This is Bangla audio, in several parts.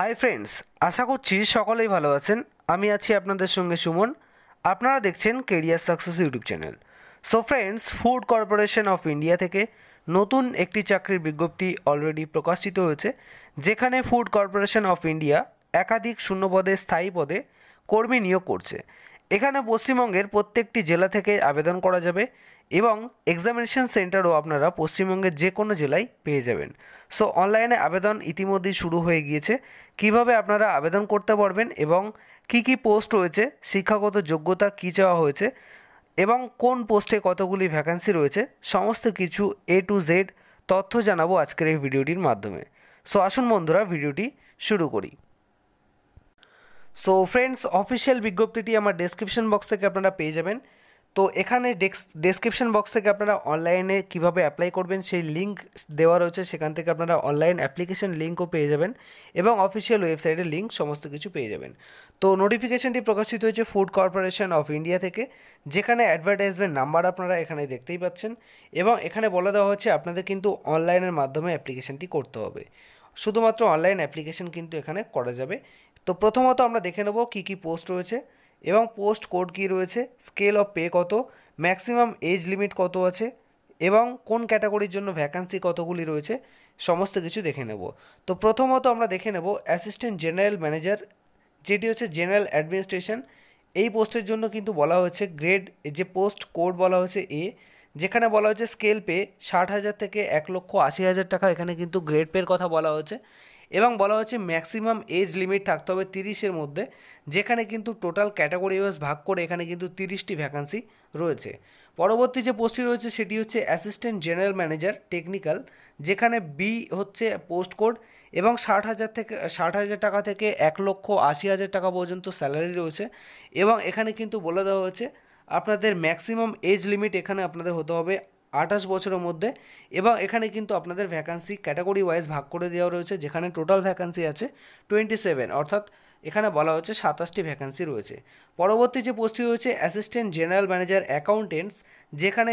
হাই ফ্রেন্ডস আশা করছি সকলেই ভালো আছেন আমি আছি আপনাদের সঙ্গে সুমন আপনারা দেখছেন Career Success YouTube channel so friends Food Corporation of India থেকে নতুন একটি চাকরির বিজ্ঞপ্তি অলরেডি প্রকাশিত হয়েছে যেখানে ফুড কর্পোরেশন অফ ইন্ডিয়া একাধিক শূন্য পদে স্থায়ী পদে কর্মী নিয়োগ করছে এখানে পশ্চিমবঙ্গের প্রত্যেকটি জেলা থেকে আবেদন করা যাবে এবং এক্সামিনেশন সেন্টারও আপনারা পশ্চিমবঙ্গের যে কোনো জেলায় পেয়ে যাবেন সো অনলাইনে আবেদন ইতিমধ্যেই শুরু হয়ে গিয়েছে কিভাবে আপনারা আবেদন করতে পারবেন এবং কি কি পোস্ট রয়েছে শিক্ষাগত যোগ্যতা কী চাওয়া হয়েছে এবং কোন পোস্টে কতগুলি ভ্যাকান্সি রয়েছে সমস্ত কিছু এ টু জেড তথ্য জানাবো আজকের এই ভিডিওটির মাধ্যমে সো আসুন বন্ধুরা ভিডিওটি শুরু করি সো ফ্রেন্ডস অফিসিয়াল বিজ্ঞপ্তিটি আমার ডেসক্রিপশন বক্স থেকে আপনারা পেয়ে যাবেন তো এখানে ডেসক্রিপশন বক্স থেকে আপনারা অনলাইনে কিভাবে অ্যাপ্লাই করবেন সেই লিঙ্ক দেওয়া রয়েছে সেখান থেকে আপনারা অনলাইন অ্যাপ্লিকেশন লিঙ্কও পেয়ে যাবেন এবং অফিসিয়াল ওয়েবসাইটের লিঙ্ক সমস্ত কিছু পেয়ে যাবেন তো নোটিফিকেশনটি প্রকাশিত হয়েছে ফুড কর্পোরেশন অফ ইন্ডিয়া থেকে যেখানে অ্যাডভার্টাইজমেন্ট নাম্বার আপনারা এখানে দেখতেই পাচ্ছেন এবং এখানে বলে দেওয়া হচ্ছে আপনাদের কিন্তু অনলাইনের মাধ্যমে অ্যাপ্লিকেশনটি করতে হবে শুধুমাত্র অনলাইন অ্যাপ্লিকেশন কিন্তু এখানে করা যাবে তো প্রথমত আমরা দেখে নেব কী কী পোস্ট রয়েছে এবং পোস্ট কোড কী রয়েছে স্কেল অফ পে কত ম্যাক্সিমাম এজ লিমিট কত আছে এবং কোন ক্যাটাগরির জন্য ভ্যাকান্সি কতগুলি রয়েছে সমস্ত কিছু দেখে নেব তো প্রথমত আমরা দেখে নেব অ্যাসিস্ট্যান্ট জেনারেল ম্যানেজার যেটি হচ্ছে জেনারেল অ্যাডমিনিস্ট্রেশন এই পোস্টের জন্য কিন্তু বলা হয়েছে গ্রেড যে পোস্ট কোড বলা হয়েছে এ যেখানে বলা হয়েছে স্কেল পে ষাট হাজার থেকে এক লক্ষ আশি হাজার টাকা এখানে কিন্তু গ্রেড পের কথা বলা হয়েছে এবং বলা হয়েছে ম্যাক্সিমাম এজ লিমিট থাকতে হবে তিরিশের মধ্যে যেখানে কিন্তু টোটাল ক্যাটাগরি ওয়াইজ ভাগ করে এখানে কিন্তু তিরিশটি ভ্যাকান্সি রয়েছে পরবর্তী যে পোস্টটি রয়েছে সেটি হচ্ছে অ্যাসিস্ট্যান্ট জেনারেল ম্যানেজার টেকনিক্যাল যেখানে বি হচ্ছে পোস্ট কোড এবং ষাট হাজার থেকে ষাট হাজার টাকা থেকে এক লক্ষ আশি হাজার টাকা পর্যন্ত স্যালারি রয়েছে এবং এখানে কিন্তু বলে দেওয়া হয়েছে আপনাদের ম্যাক্সিমাম এজ লিমিট এখানে আপনাদের হতে হবে আঠাশ বছরের মধ্যে এবং এখানে কিন্তু আপনাদের ভ্যাকান্সি ক্যাটাগরি ওয়াইজ ভাগ করে দেওয়া রয়েছে যেখানে টোটাল ভ্যাকান্সি আছে টোয়েন্টি সেভেন অর্থাৎ এখানে বলা হচ্ছে সাতাশটি ভ্যাকান্সি রয়েছে পরবর্তী যে পোস্টটি রয়েছে অ্যাসিস্ট্যান্ট জেনারেল ম্যানেজার অ্যাকাউন্টেন্টস যেখানে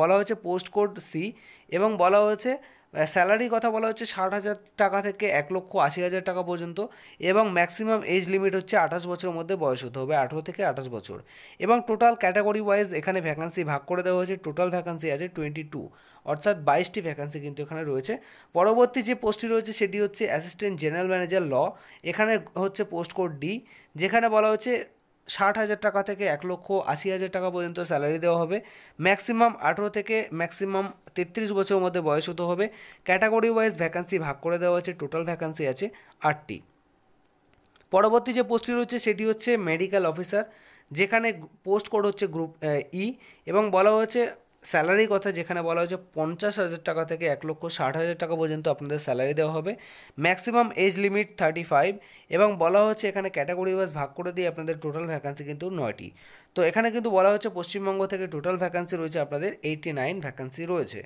বলা হয়েছে পোস্ট কোড সি এবং বলা হয়েছে স্যালারি কথা বলা হচ্ছে ষাট হাজার টাকা থেকে এক লক্ষ আশি হাজার টাকা পর্যন্ত এবং ম্যাক্সিমাম এজ লিমিট হচ্ছে আঠাশ বছরের মধ্যে বয়স হতে হবে আঠেরো থেকে আঠাশ বছর এবং টোটাল ক্যাটাগরি ওয়াইজ এখানে ভ্যাকান্সি ভাগ করে দেওয়া হয়েছে টোটাল ভ্যাকান্সি আছে টোয়েন্টি টু অর্থাৎ বাইশটি ভ্যাকান্সি কিন্তু এখানে রয়েছে পরবর্তী যে পোস্টটি রয়েছে সেটি হচ্ছে অ্যাসিস্ট্যান্ট জেনারেল ম্যানেজার ল এখানে হচ্ছে পোস্ট কোড ডি যেখানে বলা হচ্ছে ষাট হাজার টাকা থেকে এক লক্ষ আশি হাজার টাকা পর্যন্ত স্যালারি দেওয়া হবে ম্যাক্সিমাম আঠেরো থেকে ম্যাক্সিমাম তেত্রিশ বছরের মধ্যে বয়স হতে হবে ক্যাটাগরি ওয়াইজ ভ্যাকান্সি ভাগ করে দেওয়া আছে টোটাল ভ্যাকান্সি আছে আটটি পরবর্তী যে পোস্টটি রয়েছে সেটি হচ্ছে মেডিকেল অফিসার যেখানে পোস্ট কোড হচ্ছে গ্রুপ ই e এবং বলা হয়েছে স্যালারি কথা যেখানে বলা হয়েছে পঞ্চাশ হাজার টাকা থেকে এক লক্ষ ষাট হাজার টাকা পর্যন্ত আপনাদের স্যালারি দেওয়া হবে maximum age limit thirty five এবং বলা হচ্ছে এখানে ক্যাটাগরি ওয়াইজ ভাগ করে দিয়ে আপনাদের টোটাল ভ্যাকান্সি কিন্তু নয়টি তো এখানে কিন্তু বলা হচ্ছে পশ্চিমবঙ্গ থেকে টোটাল ভ্যাকান্সি রয়েছে আপনাদের এইটি নাইন ভ্যাকান্সি রয়েছে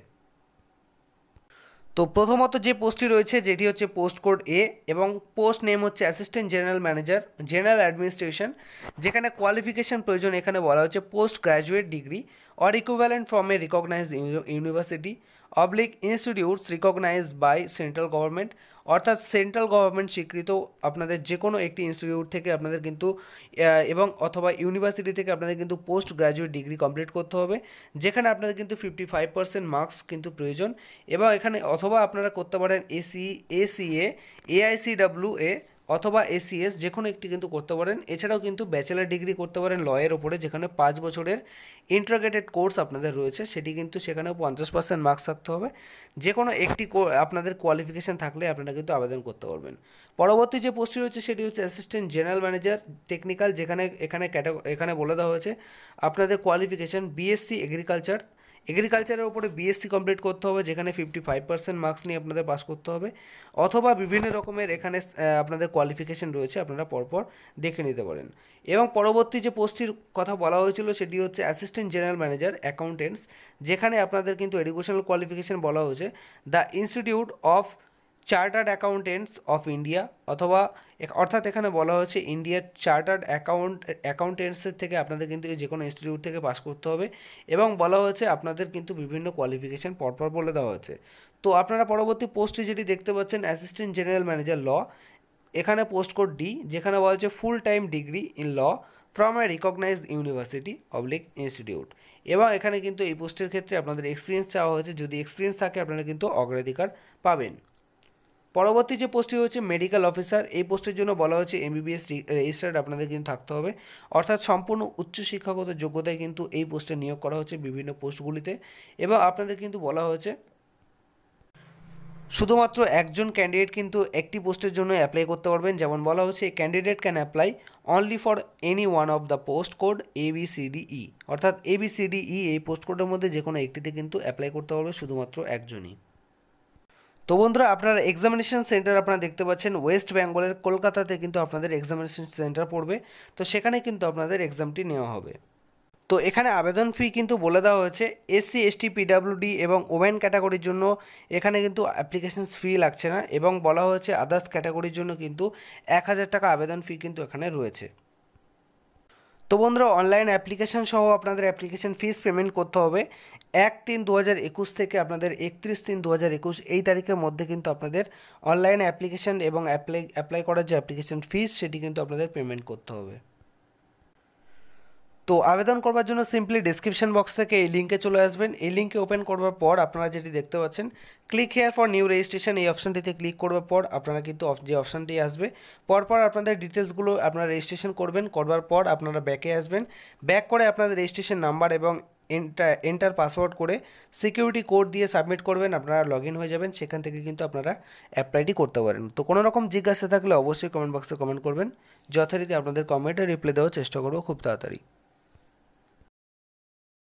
তো প্রথমত যে পোস্টটি রয়েছে যেটি হচ্ছে পোস্ট কোড এ এবং পোস্ট নেম হচ্ছে assistant general manager general administration যেখানে কোয়ালিফিকেশান প্রয়োজন এখানে বলা হচ্ছে post graduate degree or equivalent from a recognized university or public institutes recognize by central government অর্থাৎ সেন্ট্রাল গভর্নমেন্ট স্বীকৃত আপনাদের যে কোনো একটি ইনস্টিটিউট থেকে আপনাদের কিন্তু এবং অথবা ইউনিভার্সিটি থেকে আপনাদের কিন্তু পোস্ট গ্র্যাজুয়েট ডিগ্রি কমপ্লিট করতে হবে যেখানে আপনাদের কিন্তু ফিফটি ফাইভ পার্সেন্ট মার্কস কিন্তু প্রয়োজন এবং এখানে অথবা আপনারা করতে পারেন এসি এসিএ এআইসিডাব্লিউ এ অথবা এসিএস যে কোনো একটি কিন্তু করতে পারেন এছাড়াও কিন্তু ব্যাচেলার ডিগ্রি করতে পারেন লয়ের ওপরে যেখানে পাঁচ বছরের ইন্টারগ্রেটেড কোর্স আপনাদের রয়েছে সেটি কিন্তু সেখানেও পঞ্চাশ পার্সেন্ট মার্কস থাকতে হবে যে কোনো একটি আপনাদের কোয়ালিফিকেশান থাকলে আপনারা কিন্তু আবেদন করতে পারবেন পরবর্তী যে পোস্টটি রয়েছে সেটি হচ্ছে অ্যাসিস্ট্যান্ট জেনারেল ম্যানেজার টেকনিক্যাল যেখানে এখানে ক্যাটাগ এখানে বলে দেওয়া হয়েছে আপনাদের কোয়ালিফিকেশান বিএসসি এগ্রিকালচার এগ্রিকালচারের ওপরে বিএসসি কমপ্লিট করতে হবে যেখানে ফিফটি ফাইভ পার্সেন্ট মার্কস নিয়ে আপনাদের পাস করতে হবে অথবা বিভিন্ন রকমের এখানে আপনাদের কোয়ালিফিকেশন রয়েছে আপনারা পরপর দেখে নিতে পারেন এবং পরবর্তী যে পোস্টটির কথা বলা হয়েছিল সেটি হচ্ছে অ্যাসিস্ট্যান্ট জেনারেল ম্যানেজার অ্যাকাউন্টেন্টস যেখানে আপনাদের কিন্তু এডুকেশনাল কোয়ালিফিকেশন বলা হয়েছে the institute of chartered accountants of India অথবা অর্থাৎ এখানে বলা হয়েছে ইন্ডিয়ার চার্টার্ড অ্যাকাউন্ট অ্যাকাউন্টেন্টসের থেকে আপনাদের কিন্তু যে কোনো ইনস্টিটিউট থেকে পাস করতে হবে এবং বলা হয়েছে আপনাদের কিন্তু বিভিন্ন কোয়ালিফিকেশান পরপর বলে দেওয়া হয়েছে তো আপনারা পরবর্তী পোস্টে যেটি দেখতে পাচ্ছেন অ্যাসিস্ট্যান্ট জেনারেল ম্যানেজার ল এখানে পোস্ট কোড ডি যেখানে বলা হচ্ছে full time degree in law from a recognized university public institute এবং এখানে কিন্তু এই পোস্টের ক্ষেত্রে আপনাদের এক্সপিরিয়েন্স চাওয়া হয়েছে যদি এক্সপিরিয়েন্স থাকে আপনারা কিন্তু অগ্রাধিকার পাবেন পরবর্তী যে পোস্টটি হচ্ছে মেডিকেল অফিসার এই পোস্টের জন্য বলা হচ্ছে এমবিবিএস রেজিস্টার্ড আপনাদের কিন্তু থাকতে হবে অর্থাৎ সম্পূর্ণ উচ্চশিক্ষাগত যোগ্যতায় কিন্তু এই পোস্টে নিয়োগ করা হচ্ছে বিভিন্ন পোস্টগুলিতে এবং আপনাদের কিন্তু বলা হয়েছে শুধুমাত্র একজন ক্যান্ডিডেট কিন্তু একটি পোস্টের জন্য অ্যাপ্লাই করতে পারবেন যেমন বলা হচ্ছে candidate can apply only for any one of the post code A B C D E অর্থাৎ A B C D E এই পোস্ট কোডের মধ্যে যে কোনো একটিতে কিন্তু অ্যাপ্লাই করতে পারবে শুধুমাত্র একজনই তো বন্ধুরা আপনার এক্সামিনেশন সেন্টার আপনারা দেখতে পাচ্ছেন ওয়েস্ট বেঙ্গলের কলকাতাতে কিন্তু আপনাদের এক্সামিনেশন সেন্টার পড়বে তো সেখানে কিন্তু আপনাদের এক্সামটি নেওয়া হবে তো এখানে আবেদন ফি কিন্তু বলে দেওয়া হয়েছে এসসি এসটি পিডাব্লিউডি এবং ওমেন ক্যাটাগরির জন্য এখানে কিন্তু অ্যাপ্লিকেশন ফি লাগছে না এবং বলা হয়েছে আদার্স ক্যাটাগরির জন্য কিন্তু এক হাজার টাকা আবেদন ফি কিন্তু এখানে রয়েছে তো বন্ধুরা অনলাইন অ্যাপ্লিকেশান সহ আপনাদের অ্যাপ্লিকেশন ফিস পেমেন্ট করতে হবে এক তিন দু হাজার একুশ থেকে আপনাদের একত্রিশ তিন দু হাজার একুশ এই তারিখের মধ্যে কিন্তু আপনাদের অনলাইন অ্যাপ্লিকেশন এবং অ্যাপ্লাই অ্যাপ্লাই করার যে অ্যাপ্লিকেশন ফিস সেটি কিন্তু আপনাদের পেমেন্ট করতে হবে তো আবেদন করবার জন্য সিম্পলি ডিসক্রিপশন বক্স থেকে এই লিঙ্কে চলে আসবেন এই লিঙ্কে ওপেন করবার পর আপনারা যেটি দেখতে পাচ্ছেন click here for new registration এই অপশানটিতে ক্লিক করবার পর আপনারা কিন্তু যে অপশানটি আসবে পরপর আপনাদের ডিটেলসগুলো আপনারা রেজিস্ট্রেশন করবেন করবার পর আপনারা ব্যাকে আসবেন ব্যাক করে আপনাদের রেজিস্ট্রেশন নাম্বার এবং এন্টার এন্টার পাসওয়ার্ড করে সিকিউরিটি কোড দিয়ে সাবমিট করবেন আপনারা লগ হয়ে যাবেন সেখান থেকে কিন্তু আপনারা অ্যাপ্লাইটি করতে পারেন তো কোনো রকম জিজ্ঞাসা থাকলে অবশ্যই কমেন্ট বক্সে কমেন্ট করবেন যথারীতি আপনাদের কমেন্টে রিপ্লাই দেওয়ার চেষ্টা করবো খুব তাড়াতাড়ি